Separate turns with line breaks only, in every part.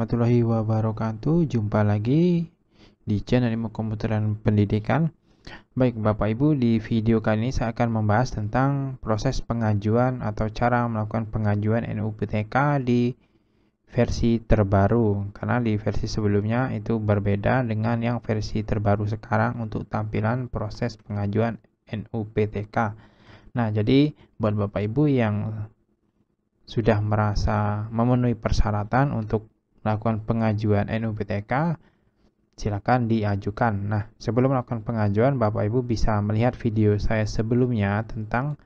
warahmatullahi wabarakatuh. Jumpa lagi di channel ilmu komputer dan pendidikan. Baik Bapak Ibu, di video kali ini saya akan membahas tentang proses pengajuan atau cara melakukan pengajuan NUPTK di versi terbaru. Karena di versi sebelumnya itu berbeda dengan yang versi terbaru sekarang untuk tampilan proses pengajuan NUPTK. Nah, jadi buat Bapak Ibu yang sudah merasa memenuhi persyaratan untuk melakukan pengajuan NUPTK, silakan diajukan. Nah, sebelum melakukan pengajuan, Bapak Ibu bisa melihat video saya sebelumnya tentang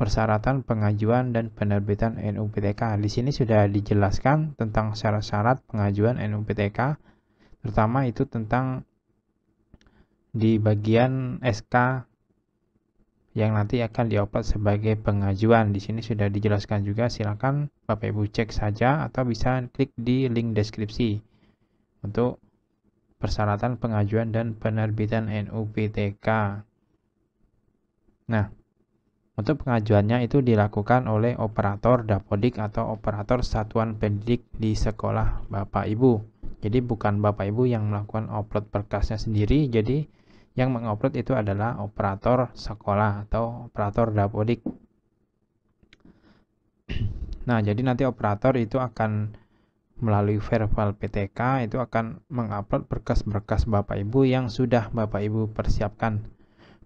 persyaratan pengajuan dan penerbitan NUPTK. Di sini sudah dijelaskan tentang syarat-syarat pengajuan NUPTK, terutama itu tentang di bagian SK yang nanti akan diopat sebagai pengajuan. Di sini sudah dijelaskan juga, silakan Bapak Ibu cek saja atau bisa klik di link deskripsi untuk persyaratan pengajuan dan penerbitan NUPTK. Nah, untuk pengajuannya itu dilakukan oleh operator dapodik atau operator satuan pendidik di sekolah Bapak Ibu. Jadi bukan Bapak Ibu yang melakukan upload berkasnya sendiri, jadi yang mengupload itu adalah operator sekolah atau operator dapodik. Nah, jadi nanti operator itu akan melalui verbal PTK itu akan mengupload berkas-berkas Bapak Ibu yang sudah Bapak Ibu persiapkan.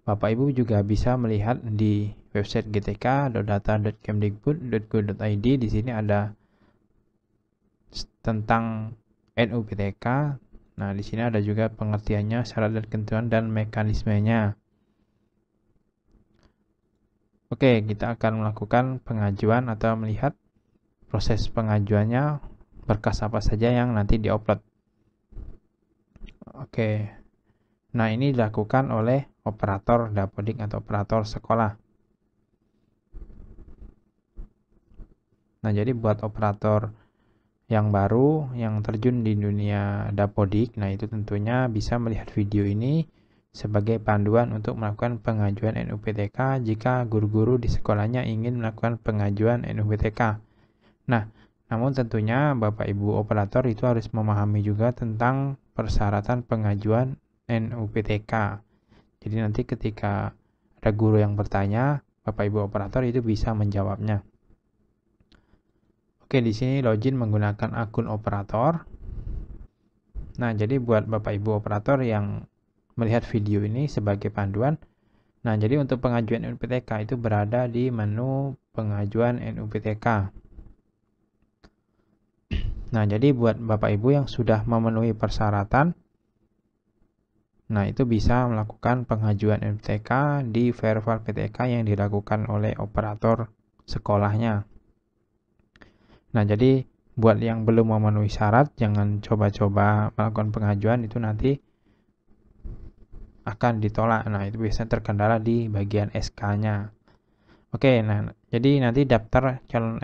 Bapak Ibu juga bisa melihat di website gtk.data.kemdikbud.go.id di sini ada tentang NUPTK, Nah, di sini ada juga pengertiannya, syarat dan ketentuan, dan mekanismenya. Oke, kita akan melakukan pengajuan atau melihat proses pengajuannya, berkas apa saja yang nanti diupload. Oke, nah ini dilakukan oleh operator dapodik atau operator sekolah. Nah, jadi buat operator yang baru yang terjun di dunia dapodik, nah itu tentunya bisa melihat video ini sebagai panduan untuk melakukan pengajuan NUPTK jika guru-guru di sekolahnya ingin melakukan pengajuan NUPTK. Nah, namun tentunya Bapak Ibu operator itu harus memahami juga tentang persyaratan pengajuan NUPTK. Jadi nanti ketika ada guru yang bertanya, Bapak Ibu operator itu bisa menjawabnya. Oke, di sini login menggunakan akun operator. Nah, jadi buat Bapak Ibu operator yang melihat video ini sebagai panduan. Nah, jadi untuk pengajuan NUPTK itu berada di menu pengajuan NUPTK. Nah, jadi buat Bapak Ibu yang sudah memenuhi persyaratan, nah itu bisa melakukan pengajuan NUPTK di verval PTK yang dilakukan oleh operator sekolahnya. Nah, jadi buat yang belum memenuhi syarat, jangan coba-coba melakukan pengajuan itu nanti akan ditolak. Nah, itu biasanya terkendala di bagian SK-nya. Oke, nah jadi nanti daftar calon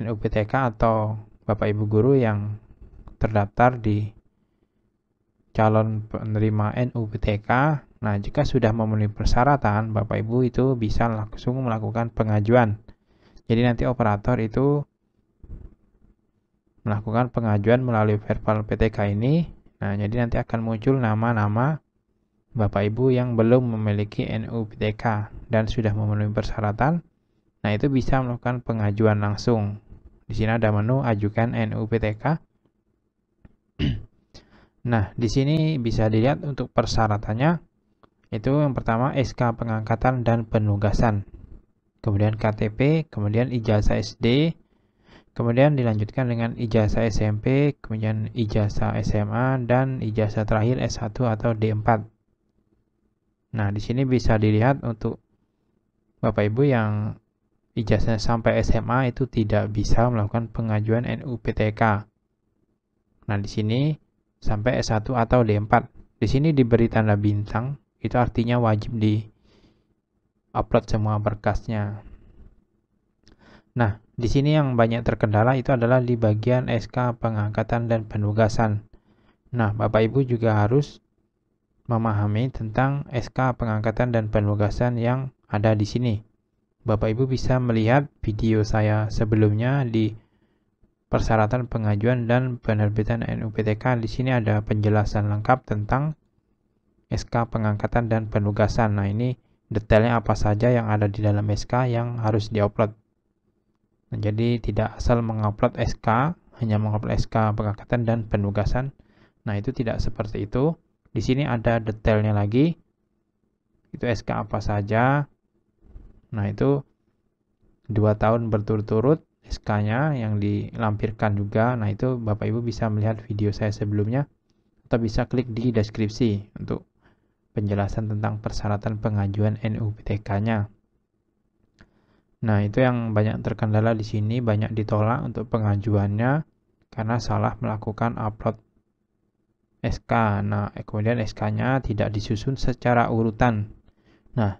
NUPTK atau Bapak Ibu guru yang terdaftar di calon penerima NUPTK. Nah, jika sudah memenuhi persyaratan, Bapak Ibu itu bisa langsung melakukan pengajuan. Jadi nanti operator itu melakukan pengajuan melalui verbal PTK ini. Nah, jadi nanti akan muncul nama-nama Bapak Ibu yang belum memiliki NUPTK dan sudah memenuhi persyaratan. Nah, itu bisa melakukan pengajuan langsung. Di sini ada menu ajukan NUPTK. nah, di sini bisa dilihat untuk persyaratannya itu yang pertama SK pengangkatan dan penugasan. Kemudian KTP, kemudian ijazah SD, Kemudian dilanjutkan dengan ijazah SMP, kemudian ijazah SMA, dan ijazah terakhir S1 atau D4. Nah, di sini bisa dilihat untuk Bapak Ibu yang ijazah sampai SMA itu tidak bisa melakukan pengajuan NUPTK. Nah, di sini sampai S1 atau D4. Di sini diberi tanda bintang, itu artinya wajib di upload semua berkasnya. Nah, di sini yang banyak terkendala itu adalah di bagian SK pengangkatan dan penugasan. Nah, Bapak Ibu juga harus memahami tentang SK pengangkatan dan penugasan yang ada di sini. Bapak Ibu bisa melihat video saya sebelumnya di persyaratan pengajuan dan penerbitan NUPTK. Di sini ada penjelasan lengkap tentang SK pengangkatan dan penugasan. Nah, ini detailnya apa saja yang ada di dalam SK yang harus diupload. Nah, jadi tidak asal mengupload SK, hanya mengupload SK pengangkatan dan penugasan. Nah, itu tidak seperti itu. Di sini ada detailnya lagi. Itu SK apa saja. Nah, itu dua tahun berturut-turut SK-nya yang dilampirkan juga. Nah, itu Bapak Ibu bisa melihat video saya sebelumnya atau bisa klik di deskripsi untuk penjelasan tentang persyaratan pengajuan NUPTK-nya. Nah, itu yang banyak terkendala di sini, banyak ditolak untuk pengajuannya karena salah melakukan upload SK. Nah, kemudian SK-nya tidak disusun secara urutan. Nah,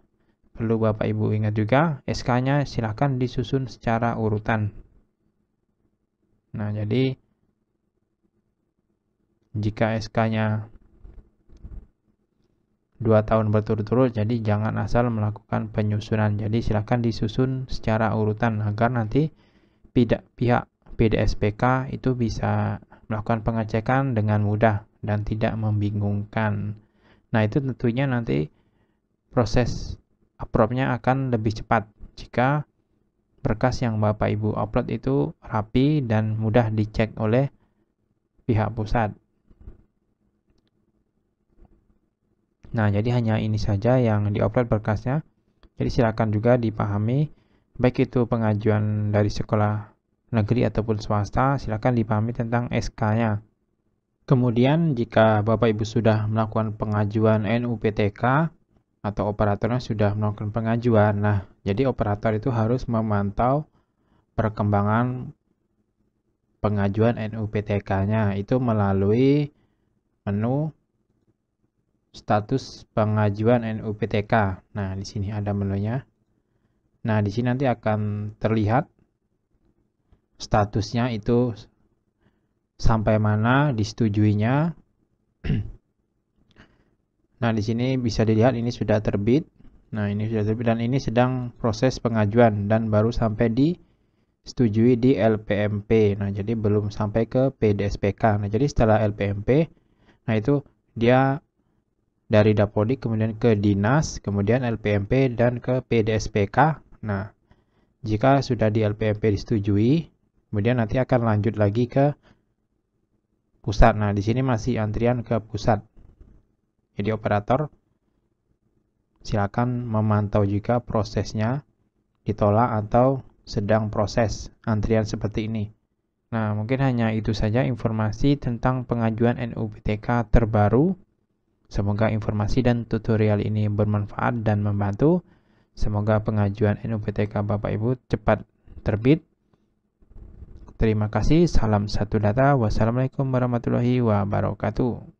perlu Bapak Ibu ingat juga, SK-nya silahkan disusun secara urutan. Nah, jadi jika SK-nya dua tahun berturut-turut jadi jangan asal melakukan penyusunan jadi silahkan disusun secara urutan agar nanti tidak pihak PDSPK itu bisa melakukan pengecekan dengan mudah dan tidak membingungkan nah itu tentunya nanti proses approve-nya akan lebih cepat jika berkas yang Bapak Ibu upload itu rapi dan mudah dicek oleh pihak pusat. Nah, jadi hanya ini saja yang diupload berkasnya. Jadi silakan juga dipahami baik itu pengajuan dari sekolah negeri ataupun swasta, silakan dipahami tentang SK-nya. Kemudian jika Bapak Ibu sudah melakukan pengajuan NUPTK atau operatornya sudah melakukan pengajuan. Nah, jadi operator itu harus memantau perkembangan pengajuan NUPTK-nya itu melalui menu status pengajuan NUPTK. Nah, di sini ada menunya. Nah, di sini nanti akan terlihat statusnya itu sampai mana disetujuinya. nah, di sini bisa dilihat ini sudah terbit. Nah, ini sudah terbit dan ini sedang proses pengajuan dan baru sampai di setujui di LPMP. Nah, jadi belum sampai ke PDSPK. Nah, jadi setelah LPMP, nah itu dia dari Dapodik kemudian ke Dinas, kemudian LPMP dan ke PDSPK. Nah, jika sudah di LPMP disetujui, kemudian nanti akan lanjut lagi ke pusat. Nah, di sini masih antrian ke pusat. Jadi operator silakan memantau jika prosesnya ditolak atau sedang proses antrian seperti ini. Nah, mungkin hanya itu saja informasi tentang pengajuan NUPTK terbaru Semoga informasi dan tutorial ini bermanfaat dan membantu. Semoga pengajuan NUPTK Bapak Ibu cepat terbit. Terima kasih. Salam satu data. Wassalamualaikum warahmatullahi wabarakatuh.